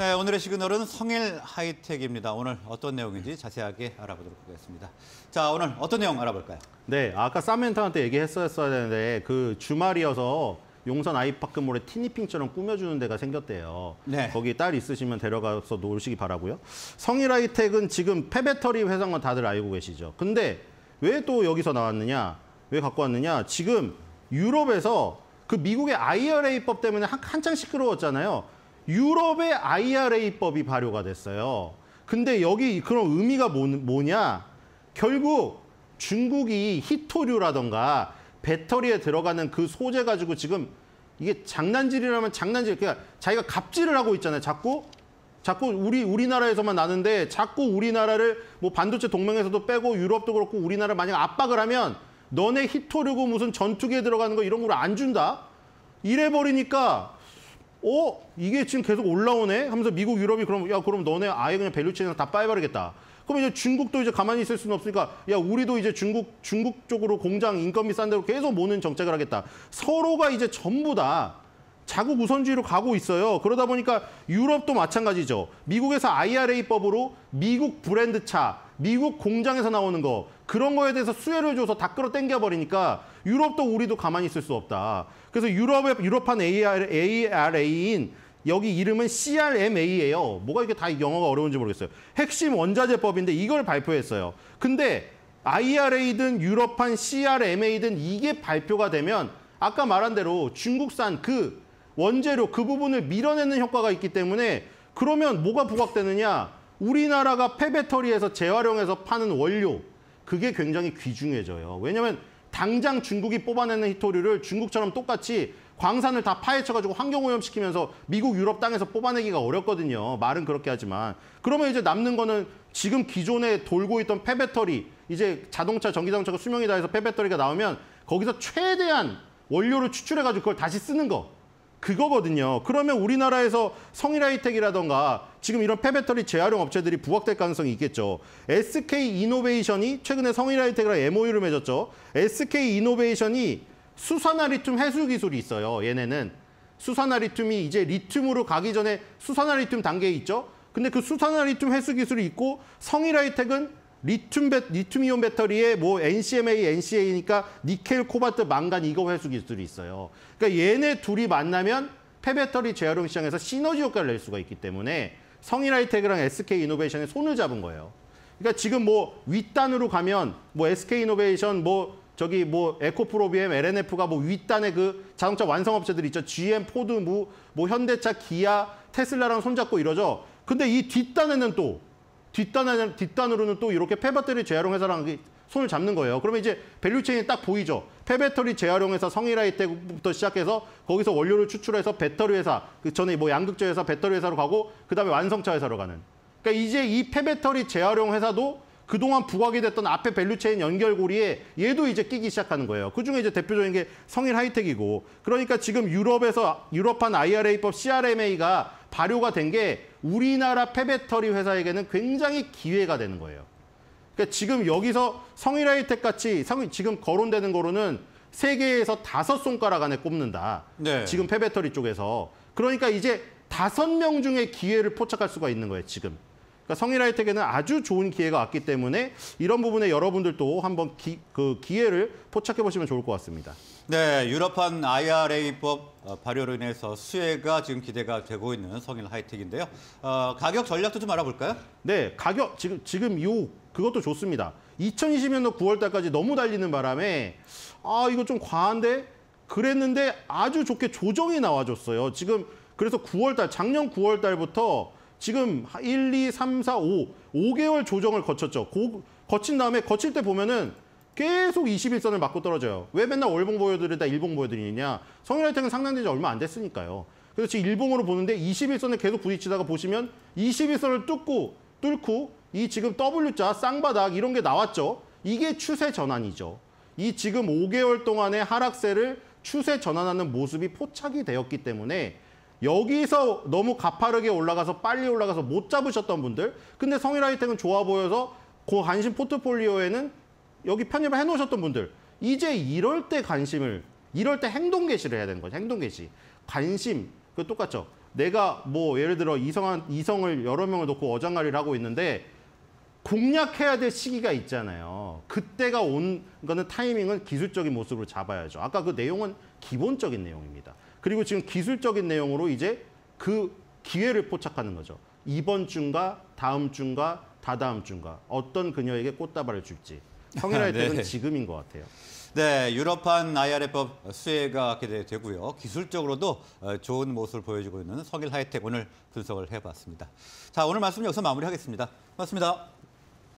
네, 오늘의 시그널은 성일 하이텍입니다. 오늘 어떤 내용인지 자세하게 알아보도록 하겠습니다. 자, 오늘 어떤 내용 알아볼까요? 네, 아까 쌈멘트한테 얘기했었어야 되는데 그 주말이어서 용산 아이파크몰에 티니핑처럼 꾸며주는 데가 생겼대요. 네. 거기 딸 있으시면 데려가서 놀시기 바라고요. 성일 하이텍은 지금 폐배터리 회사인 건 다들 알고 계시죠. 근데 왜 또 여기서 나왔느냐? 왜 갖고 왔느냐? 지금 유럽에서 그 미국의 IRA법 때문에 한, 한창 시끄러웠잖아요. 유럽의 IRA법이 발효가 됐어요. 근데 여기 그런 의미가 뭐, 뭐냐? 결국 중국이 히토류라던가 배터리에 들어가는 그 소재 가지고 지금 이게 장난질이라면 장난질. 그러니까 자기가 갑질을 하고 있잖아요. 자꾸 자꾸 우리 우리나라에서만 나는데 자꾸 우리나라를 뭐 반도체 동맹에서도 빼고 유럽도 그렇고 우리나라 를 만약 압박을 하면 너네 히토류고 무슨 전투기에 들어가는 거 이런 거를 안 준다. 이래 버리니까 어? 이게 지금 계속 올라오네? 하면서 미국, 유럽이 그럼 야 그럼 너네 아예 그냥 밸류체인을 다 빠이버리겠다. 그럼 이제 중국도 이제 가만히 있을 수는 없으니까 야 우리도 이제 중국 중국 쪽으로 공장 인건비 싼대로 계속 모는 정책을 하겠다. 서로가 이제 전부 다 자국 우선주의로 가고 있어요. 그러다 보니까 유럽도 마찬가지죠. 미국에서 IRA법으로 미국 브랜드 차, 미국 공장에서 나오는 거 그런 거에 대해서 수혜를 줘서 다 끌어당겨 버리니까 유럽도 우리도 가만히 있을 수 없다. 그래서 유럽의 유럽판 AR, ARA인 여기 이름은 CRMA예요. 뭐가 이게 렇다 영어가 어려운지 모르겠어요. 핵심 원자재법인데 이걸 발표했어요. 근데 IRA든 유럽판 CRMA든 이게 발표가 되면 아까 말한 대로 중국산 그 원재료 그 부분을 밀어내는 효과가 있기 때문에 그러면 뭐가 부각되느냐? 우리나라가 폐배터리에서 재활용해서 파는 원료 그게 굉장히 귀중해져요. 왜냐하면 당장 중국이 뽑아내는 히토류를 중국처럼 똑같이 광산을 다 파헤쳐가지고 환경오염시키면서 미국, 유럽 땅에서 뽑아내기가 어렵거든요. 말은 그렇게 하지만. 그러면 이제 남는 거는 지금 기존에 돌고 있던 폐배터리, 이제 자동차, 전기자동차가 수명이 다해서 폐배터리가 나오면 거기서 최대한 원료를 추출해가지고 그걸 다시 쓰는 거. 그거거든요. 그러면 우리나라에서 성일하이텍이라던가 지금 이런 폐배터리 재활용 업체들이 부각될 가능성이 있겠죠. SK 이노베이션이 최근에 성일하이텍이랑 MOU를 맺었죠. SK 이노베이션이 수산화 리튬 해수 기술이 있어요. 얘네는 수산화 리튬이 이제 리튬으로 가기 전에 수산화 리튬 단계에 있죠. 근데 그 수산화 리튬 해수 기술이 있고 성일하이텍은 리튬 배, 리튬이온 배터리에 뭐 NCMA, NCA니까 니켈, 코발트, 망간 이거 회수 기술이 있어요. 그러니까 얘네 둘이 만나면 폐배터리 재활용 시장에서 시너지 효과를 낼 수가 있기 때문에 성인하이텍이랑 SK 이노베이션에 손을 잡은 거예요. 그러니까 지금 뭐 윗단으로 가면 뭐 SK 이노베이션 뭐 저기 뭐 에코프로비엠, LNF가 뭐윗단에그 자동차 완성업체들 있죠. GM, 포드, 뭐, 뭐 현대차, 기아, 테슬라랑 손잡고 이러죠. 근데 이 뒷단에는 또 뒷단에, 뒷단으로는 또 이렇게 폐배터리 재활용 회사랑 손을 잡는 거예요. 그러면 이제 밸류체인이 딱 보이죠. 폐배터리 재활용 회사 성일아이때부터 시작해서 거기서 원료를 추출해서 배터리 회사, 그 전에 뭐 양극재 회사, 배터리 회사로 가고 그다음에 완성차 회사로 가는. 그러니까 이제 이 폐배터리 재활용 회사도 그동안 부각이 됐던 앞에 밸류체인 연결고리에 얘도 이제 끼기 시작하는 거예요. 그중에 이제 대표적인 게 성일 하이텍이고 그러니까 지금 유럽에서 유럽판 IRA법 CRMA가 발효가 된 게 우리나라 페배터리 회사에게는 굉장히 기회가 되는 거예요. 그러니까 지금 여기서 성일하이텍 같이 지금 거론되는 거로는 세계에서 다섯 손가락 안에 꼽는다. 네. 지금 페배터리 쪽에서. 그러니까 이제 다섯 명 중에 기회를 포착할 수가 있는 거예요, 지금. 그러니까 성인 하이텍에는 아주 좋은 기회가 왔기 때문에 이런 부분에 여러분들도 한번 기, 그 기회를 포착해 보시면 좋을 것 같습니다. 네, 유럽판 IRA법 어, 발효로 인해서 수혜가 지금 기대가 되고 있는 성인 하이텍인데요. 어, 가격 전략도 좀 알아볼까요? 네, 가격 지금 지금 요 그것도 좋습니다. 2020년도 9월달까지 너무 달리는 바람에 아 이거 좀 과한데 그랬는데 아주 좋게 조정이 나와줬어요. 지금 그래서 9월달 작년 9월달부터 지금 1, 2, 3, 4, 5, 5개월 조정을 거쳤죠. 고, 거친 다음에 거칠 때 보면은 계속 21선을 맞고 떨어져요. 왜 맨날 월봉 보여드리다 일봉 보여드리느냐. 성인화이팅은상당된지 얼마 안 됐으니까요. 그래서 지금 일봉으로 보는데 2 1선을 계속 부딪히다가 보시면 21선을 뚫고 뚫고 이 지금 W자 쌍바닥 이런 게 나왔죠. 이게 추세 전환이죠. 이 지금 5개월 동안의 하락세를 추세 전환하는 모습이 포착이 되었기 때문에 여기서 너무 가파르게 올라가서 빨리 올라가서 못 잡으셨던 분들 근데 성일 하이텍은 좋아 보여서 그 관심 포트폴리오에는 여기 편입을 해놓으셨던 분들 이제 이럴 때 관심을 이럴 때 행동 개시를 해야 되는 거죠 행동 개시 관심 그 똑같죠 내가 뭐 예를 들어 이성한 이성을 여러 명을 놓고 어장가리를 하고 있는데 공략해야 될 시기가 있잖아요. 그때가 온 거는 타이밍은 기술적인 모습으로 잡아야죠. 아까 그 내용은 기본적인 내용입니다. 그리고 지금 기술적인 내용으로 이제 그 기회를 포착하는 거죠. 이번 주인가 다음 주인가 다다음 주인가 어떤 그녀에게 꽃다발을 줄지. 성인할 네. 때는 네. 지금인 것 같아요. 네, 유럽판 IRA법 수혜가 되고요. 기술적으로도 어, 좋은 모습을 보여주고 있는 성일 하이텍 오늘 분석을 해봤습니다. 자, 오늘 말씀 여기서 마무리하겠습니다. 고맙습니다.